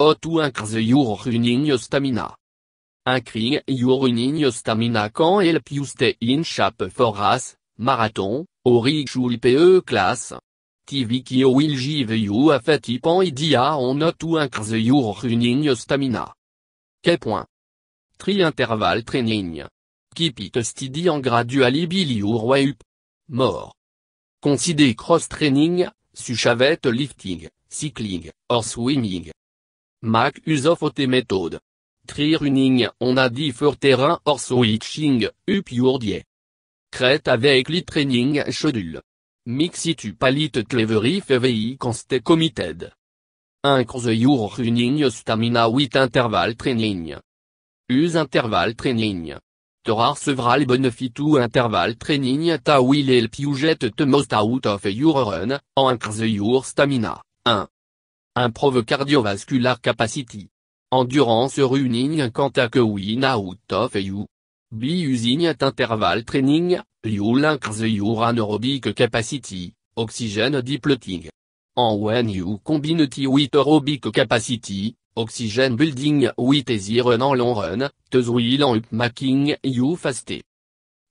o to increase your running stamina. Increase your running stamina can help you stay in for us, marathon, or e, classe. de class. qui will oh, give you a tip an idea on a to increase your running stamina. Quel point. tri interval training. Keep it steady and gradually build your way up. More. Consider cross training, such as lifting, cycling, or swimming. Mac use of OT method. Tree running on a different terrain or switching, up your day. Crête avec le training schedule. Mix it up a if clevery can stay committed. Increase your running stamina with interval training. Use interval training. There are several benefits to interval training ta will help you get the most out of your run, increase your stamina. 1. Improve cardiovascular capacity. Endurance running que win out of you. Be using at interval training, you the your anaerobic capacity, oxygen depleting. And when you combine it with aerobic capacity, oxygen building with easy run and long run, to will making you faster.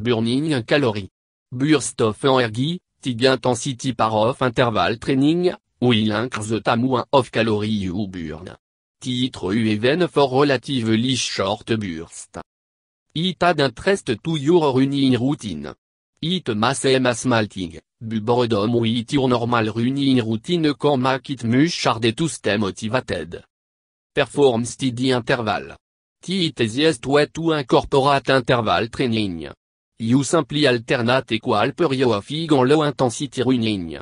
Burning calorie. Burst of energy, tig intensity par off interval training, We link the amount of calorie you burn. Titre U even for relatively short burst. It add interest to your running routine. It mass mass malting, ou it your normal running routine comme make it much harder to stay motivated. Perform steady interval. It easiest way to incorporate interval training. You simply alternate equal period of low intensity running.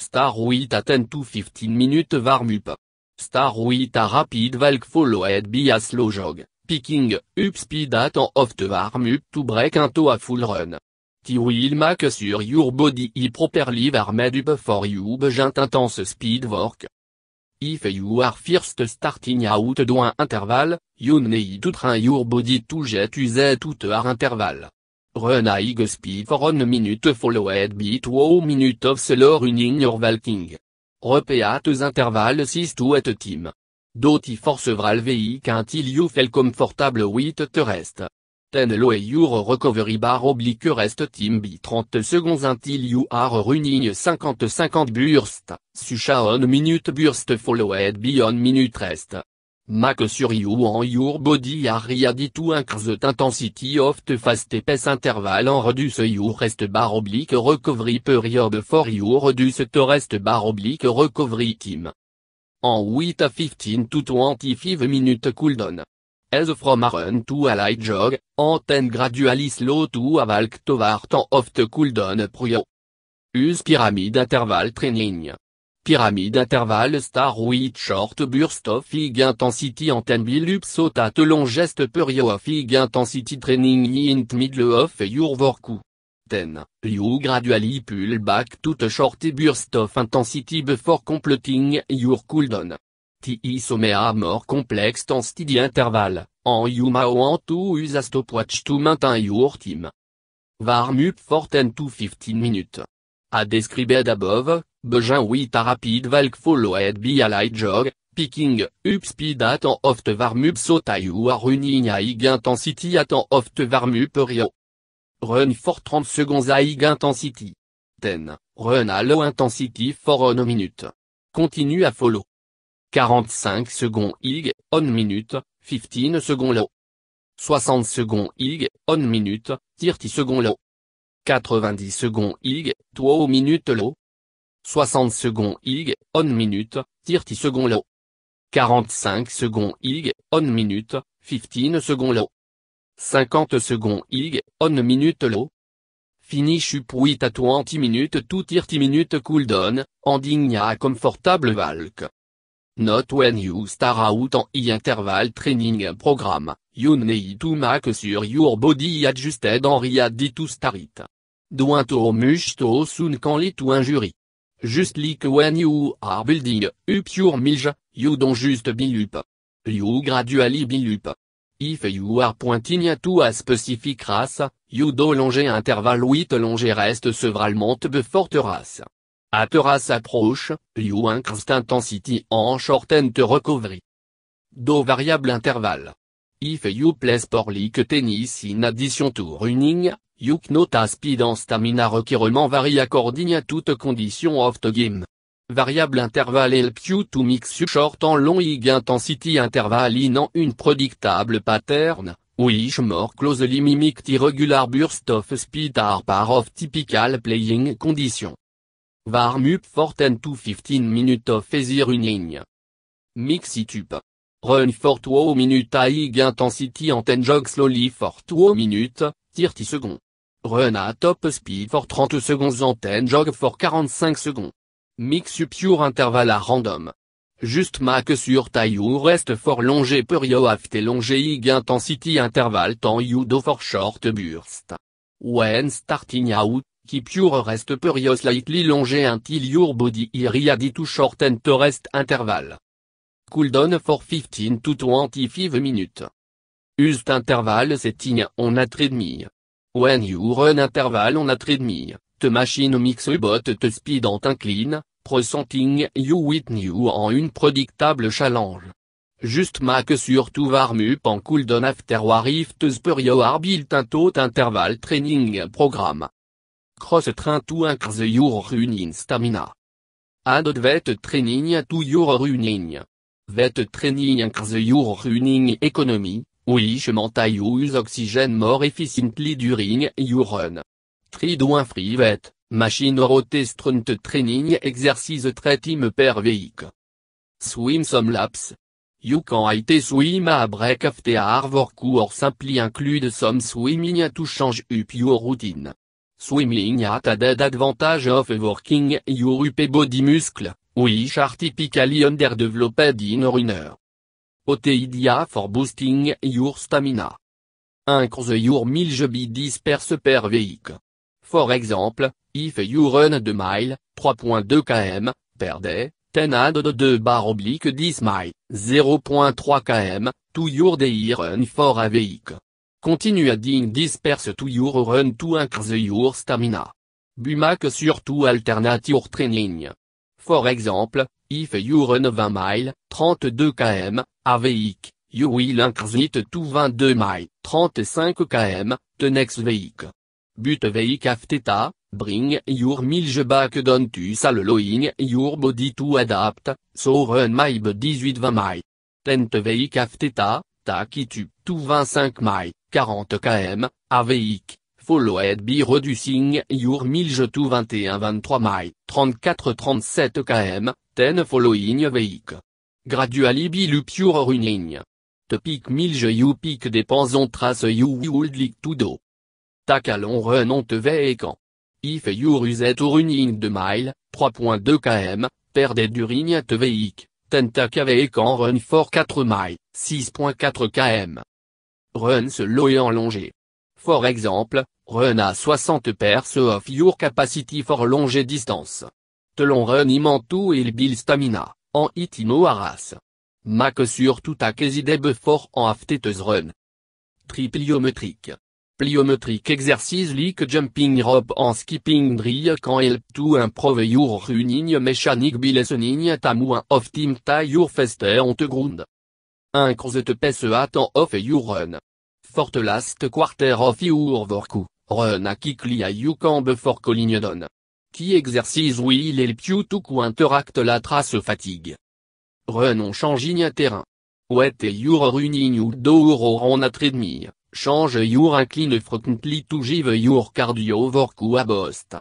Star with 10 to 15 minutes warm up. Star with a rapid walk followed by a slow jog, picking up speed at off the warm up to break into a full run. T will make sur your body i properly warmed up for you begin intense speed work. If you are first starting out doing interval, you need to train your body to get used to interval. Run high speed for one minute followed by two minutes of slow running or walking. Repeat interval 6 to 8 team. Doty force vral veik until you feel comfortable with the rest. Then low your recovery bar oblique rest team by 30 seconds until you are running 50-50 burst, sucha on minute burst followed by on minute rest. Mac sur you and your body are ready to increase the intensity of the fast pace interval and reduce your rest bar oblique recovery period for your reduce to rest bar oblique recovery time. En 8 à 15 to 25 minutes cooldown. As from a run to a light jog, and then gradually slow to a walk toward of the cooldown prior. Use pyramid interval training. Pyramide intervalle Star With Short Burst of Fig Intensity Antenne Bilups at Long geste Period of Fig Intensity Training in Middle of Your Work 10. You gradually pull back toute short burst of intensity before completing your cooldown. TI a more complex en interval, en you want to use a stopwatch to maintain your team. Warm up 10 to 15 minutes a described above, begin with a rapid walk followed by a light jog, picking up speed at an oft warm up so you are running at high intensity at an oft warm Run for 30 seconds at high intensity. Then, Run at low intensity for one minute. Continue à follow. 45 secondes high, on minute, 15 secondes low. 60 secondes high, on minute, 30 secondes low. 90 secondes, ig, au minutes low. 60 secondes, ig, on minute, 30 secondes. low. 45 secondes, ig, on minute, 15 secondes. low. 50 secondes, ig, on minute low. Finish up with à 20 minutes to 30 minutes cooldown, ending a comfortable valk. Note when you start out on e interval training program, you need to make sure your body adjusted and ready to start to soon sun lit ou injury. Just like when you are building, up your milge, you don't just build up. You gradually build up. If you are pointing at a specific race, you do longer interval with longer rest several months before race. At race approach, you increase intensity and shorten the recovery. Do variable interval. If you play sport like tennis in addition to running, You know speed and stamina requirement vary according à toutes conditions of the game. Variable interval help you to mix short en long high intensity interval in an unpredictable pattern, which more closely mimic irregular burst of speed are part of typical playing condition. Varmup for 14 to 15 minutes of easy running. Mix it up. Run for 2 minutes high intensity and jog slowly for 2 minutes, 30 seconds. Run at top speed for 30 seconds and jog for 45 seconds. Mix up your interval at random. Just make sur that you rest for longer period after longer high intensity interval than you do for short burst. When starting out, keep your rest period slightly longer until your body is ready to short and rest interval. Cooldown for 15 to 25 minutes. Use interval setting on a treadmill. When you run interval on a treadmill, the machine mix bot the speed and incline, presenting you with new une unpredictable challenge. Just make sure to warm up and cool down after if the spur are built into interval training program. Cross train to increase your running stamina. Add vet training to your running. Vet training your running economy, which mental use oxygen more efficiently during your run. Try doing free vet, machine or strength training exercise three-time per week. Swim some laps. You can either swim a break after hard work or simply include some swimming to change up your routine. Swimming at a dead advantage of working your upper body muscles which are typically underdeveloped in a runner. Oteidia for boosting your stamina. Increase your 1000 Disperse disperse per Vehicle. For example, if you run 2 miles, 3.2 km, per day, then add 2 bar oblique 10 miles, 0.3 km, to your day run for a vehicle. Continue adding Disperse to your run to increase your stamina. Bumac surtout Your training. For example, if you run 20 miles, 32 km, a you will increase it to 22 miles, 35 km, the next vehicle. But vehicle after bring your milge back down to allowing your body to adapt, so run my 18-20 miles. Tent vehicle after take it to 25 miles, 40 km, a followed by reducing your milj to 21-23 miles, 34-37 km, ten following vehicle. Gradually build your running. The peak milj you pick depends on trace you would like to do. Take a long run on the vehicle. If you use it running 2 mile, 3.2 km, day during at vehicle, then take a vehicle run for 4 miles, 6.4 km. Run slow et en For example, run a 60% of your capacity for longe distance. The long run imantou il build stamina, en itino arras. Mac sur tout a quasi for en aftetes run. Tripliométrique. Pliométrique exercice like jumping rope en skipping drill quand il to improve your running mechanic by lessening amount of team tie your faster on the ground. Un cross te pace at off your run. Forte last quarter of your work, run a quickly you can before calling done. Qui exercise will help you to counteract la trace fatigue. Run on change terrain. Wet your running you door or on a treadmill, change your incline frequently to give your cardio work a boost.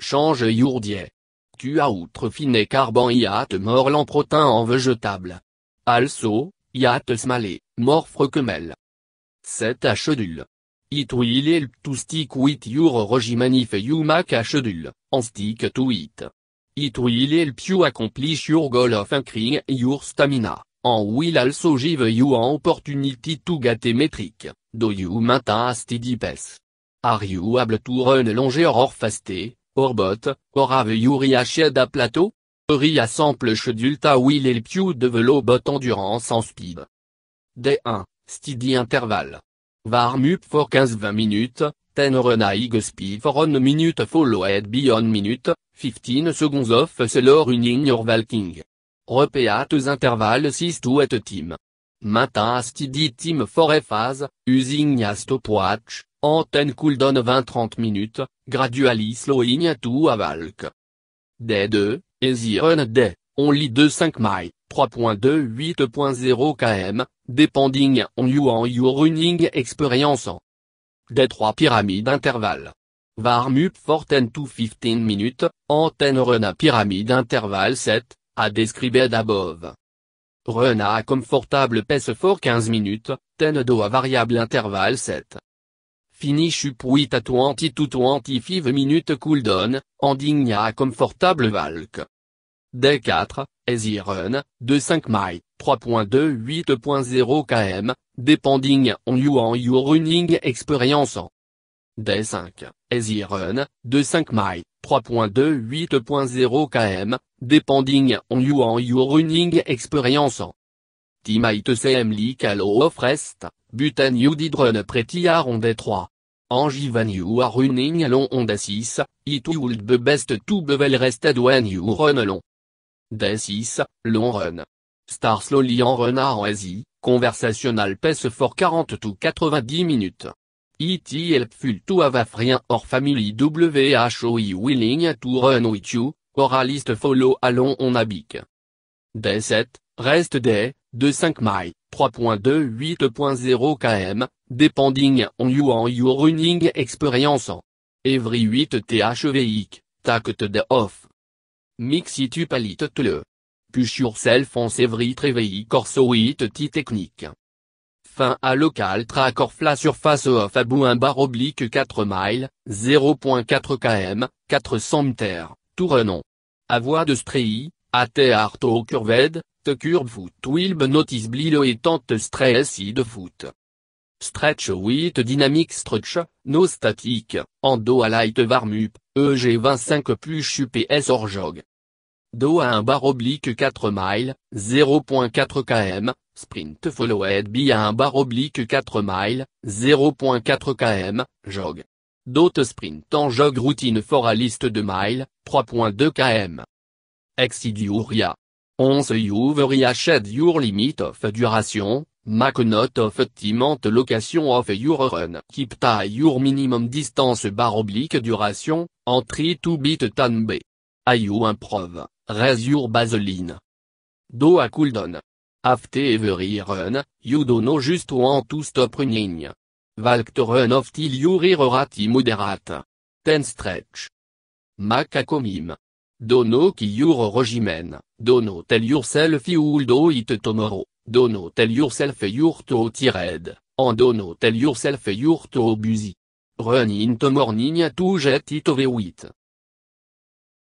Change your diet. Tu as outre fine carbon yat mort l'en en vegetable. Also, yat smalé, mort frokemel. Cette achedule. It will help to stick with your regimen if you make a schedule, and stick to it. It will help you accomplish your goal of increasing your stamina, and will also give you an opportunity to get a metric, do you maintain a steady pace. Are you able to run longer or faster, or bot, or have you reached a plateau? Ria sample to will help you develop endurance and speed. d 1. Steady interval. Warm up for 15-20 minutes, 10 high speed for 1 minute followed by 1 minute, 15 seconds of slow running or walking. Repeat interval 6 to 8 team. Maintain a team for a phase, using a stopwatch, antenne cooldown 20-30 minutes, gradually slowing to a walk. Day 2, easy run day, only 2-5 miles. 3.28.0 km, depending on you and your running experience. Des trois pyramides intervalle. Warm for 10 to 15 minutes, antenne Rena pyramide intervalle 7, à described above. Rena a comfortable pace for 15 minutes, 10 do à variable intervalle 7. Finish up 8 à 20 to 25 minutes cooldown, ending a comfortable valk. D4, de 2.5 3.2 3.28.0 km, depending on you and your running experience. D5, de 2.5 3.2 3.28.0 km, depending on you and your running experience. Timite CM Likalo of Rest, Butan you did run pretty hard on day 3. Angie when you are running long on day 6, it would be best to well rested when you run long. D6, long run. Star slowly en run à easy, conversational pace for 40 to 90 minutes. It e helpful to have a friend or family who willing to run with you, or a list follow along on a bike. D7, rest day, 5 miles, 3.28.0 km, depending on you and your running experience. Every 8 th vehicle, the off. Mix tu up le. Push yourself on corso it technique. Fin à local track surface off à bout un bar oblique 4 miles, 0.4 km, 400 mètres, tout renom. A voix de strei, a thé arto curved, te curve foot will be notice blilo et tente stress de foot. Stretch with dynamic stretch, no static, endo à light varmup, EG25 plus UPS or jog. Do à un bar oblique 4 miles, 0.4 km, sprint followed by à un bar oblique 4 miles, 0.4 km, jog. D'autres sprint en jog routine for a list de miles, 3.2 km. Exiduria. 11 You've shed your limit of duration, note of Timente location of your run. Keep tie your minimum distance bar oblique duration, entry to beat tan B. you improve, raise your baseline. Do a cooldown. After every run, you don't know just want to stop running. Valk to run of till moderate. Ten stretch. Don't Dono ki your regimen, dono tell yourself you will do it tomorrow. Don't tell yourself you're too tired, and don't tell yourself you're too busy. Run into the morning to get it over with.